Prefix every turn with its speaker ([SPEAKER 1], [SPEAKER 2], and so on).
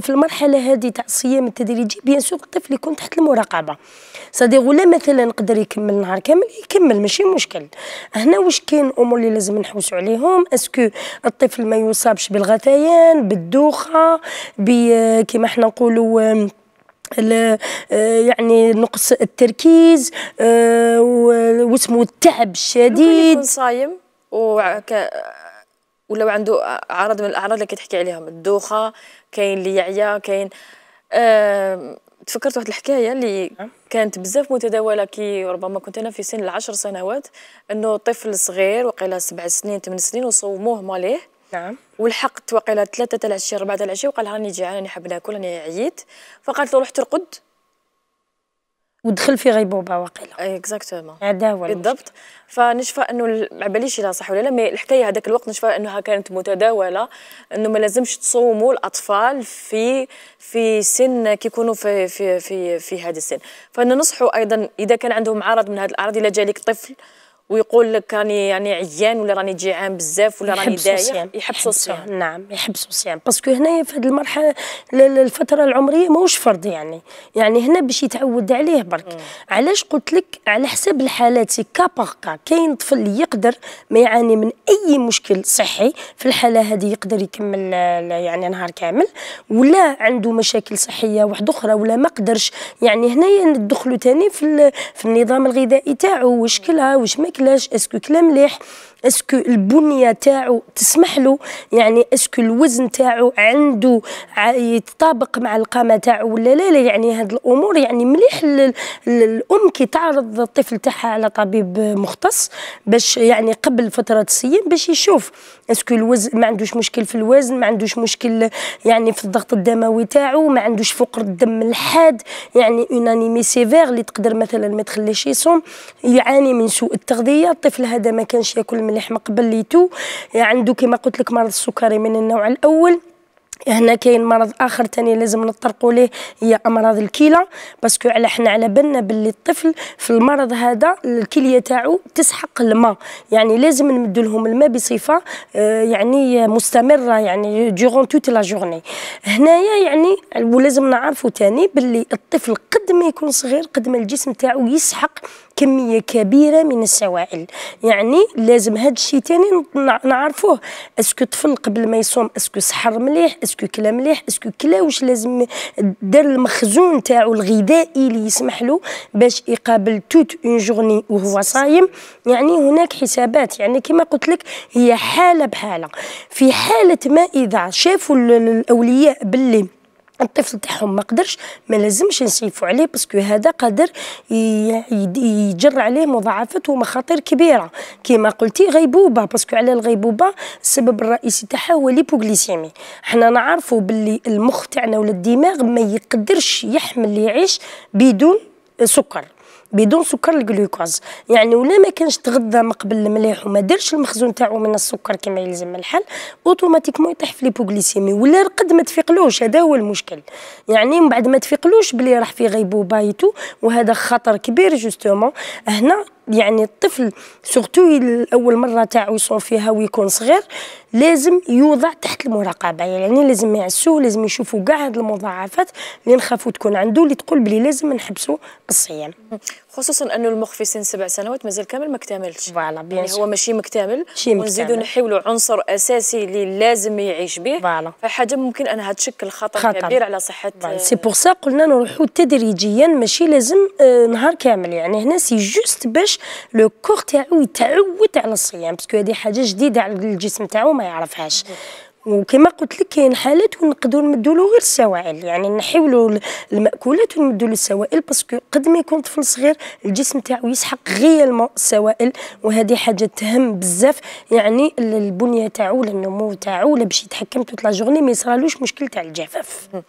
[SPEAKER 1] في المرحله هذه تاع الصيام التدريجي بيان سور الطفل يكون تحت المراقبه صديق ولا مثلا قدر يكمل نهار كامل يكمل ماشي مشكل هنا واش كاين امور اللي لازم نحوسوا عليهم اسكو الطفل ما يصابش بالغثيان بالدوخه كما احنا نقولوا يعني نقص التركيز آه، واسمه التعب الشديد يكون صايم وك
[SPEAKER 2] ولو عنده اعراض من الاعراض اللي كتحكي عليهم الدوخه كاين اللي يعيا كاين أه تفكرت واحد الحكايه اللي نعم. كانت بزاف متداوله كي ربما كنت انا في سن العشر سنوات انه طفل صغير وقيلا سبع سنين ثمان سنين وصوموه ماليه نعم ولحقت وقيلا ثلاثة تاع العشية أربعة تاع العشية وقال لها راني جيعان راني حاب ناكل راني عييت فقالت له روح ترقد
[SPEAKER 1] ودخل في غيبوبه واقيلا
[SPEAKER 2] اكزاكتومون هذا هو بالضبط فنشفى انه ما باليش الا صح ولا لا مي الحكايه هذاك الوقت نشفى انها كانت متداوله انه ما لازمش تصوموا الاطفال في في سن كيكونوا في في في في هذا السن فننصحوا ايضا اذا كان عندهم عرض من هذه الاعراض الا جالك طفل ويقول لك راني راني عيان ولا راني جيعان
[SPEAKER 1] بزاف ولا راني دايخ يحبسوا الصيام نعم يحبسوا الصيام باسكو هنا في هذه المرحله الفتره العمريه ماهوش فرض يعني يعني هنا باش يتعود عليه برك علاش قلت لك على حسب الحالات سي كا كا كاين طفل يقدر ما يعاني من اي مشكل صحي في الحاله هذه يقدر يكمل يعني نهار كامل ولا عنده مشاكل صحيه واحده اخرى ولا ما قدرش يعني هنايا ندخلوا ثاني في في النظام الغذائي تاعو واش كلها واش ماكل كلاش اسكو كلام مليح اسكو البنيه تاعو تسمح له يعني اسكو الوزن تاعو عنده يتطابق مع القامه تاعو ولا لا, لا يعني هاد الامور يعني مليح الام كي تعرض الطفل تاعها على طبيب مختص باش يعني قبل فتره الصيام باش يشوف اسكو الوزن ما عندوش مشكل في الوزن ما عندوش مشكل يعني في الضغط الدموي تاعو ما عندوش فقر الدم الحاد يعني اون انيمي سيفير اللي تقدر مثلا ما تخليش يصوم يعاني من سوء التغذيه الطفل هذا ما كانش ياكل من مليح ما قبليتو عنده كما قلت لك مرض السكري من النوع الاول هنا كاين مرض اخر ثاني لازم نطرقوا ليه هي امراض الكلى باسكو على حنا على بالنا باللي الطفل في المرض هذا الكليه تاعو تسحق الماء يعني لازم نمد لهم الماء بصفه آه، يعني مستمره يعني دورون توت لا جورني هنايا يعني ولازم نعرفوا ثاني باللي الطفل قد ما يكون صغير قد ما الجسم تاعو يسحق كمية كبيرة من السوائل يعني لازم هاد الشيء تاني نعرفوه اسكو طفل قبل ما يصوم اسكو سحر مليح اسكو كلا مليح اسكو كلا واش لازم دار المخزون تاعو الغذائي اللي يسمح له باش يقابل توت اون جورني وهو صايم يعني هناك حسابات يعني كما قلت لك هي حالة بحالة في حالة ما إذا شافوا الأولياء باللي الطفل تاعهم ما قدرش ما لازمش نسيفوا عليه باسكو هذا قادر يجر عليه مضاعفات ومخاطر كبيره كما قلتي غيبوبه باسكو على الغيبوبه السبب الرئيسي تاعها هو ليبوغليسيمي حنا نعرفوا باللي المخ تاعنا ولا الدماغ ما يقدرش يحمل يعيش بدون سكر بدون سكر الجلوكوز يعني ولا ما كانش تغذى من قبل الملاح وما دارش المخزون تاعو من السكر كما يلزم الحال اوتوماتيكمون يطيح في ليبوغليسيمي ولا رقد ما تفيقلوش هذا هو المشكل يعني من بعد ما تفيقلوش بلي راح في غيبوبه وهذا خطر كبير جوستومون هنا يعني الطفل سورتو اول مره تاعو يصوم فيها ويكون صغير لازم يوضع تحت المراقبه يعني لازم يعسوه لازم يشوفوا كاع هاد المضاعفات اللي نخافوا تكون عنده اللي تقول بلي لازم نحبسوا الصيام
[SPEAKER 2] خصوصا انه المخ في سن سبع سنوات مازال كامل ما اكتملش فوالا يعني هو ماشي مكتمل ونزيدوا نحيولوا عنصر اساسي اللي لازم يعيش به فوالا فحاجه ممكن انها تشكل خطر, خطر. كبير على صحه سي
[SPEAKER 1] بور سا قلنا نروحوا تدريجيا ماشي لازم آه نهار كامل يعني هنا سي جوست باش كيفاش لو كور تاعو يتعود على الصيام باسكو هذه حاجه جديده على الجسم تاعو ما يعرفهاش وكما قلت لك كاين حالات ونقدروا نمدوا له غير السوائل يعني نحيوا له الماكولات ونمدوا له السوائل باسكو قد ما يكون طفل صغير الجسم تاعو يسحق غيالمون السوائل وهذه حاجه تهم بزاف يعني البنيه تاعو ولا النمو تاعو ولا باش يتحكم طول لا جورني ما يصرالوش مشكل تاع الجفاف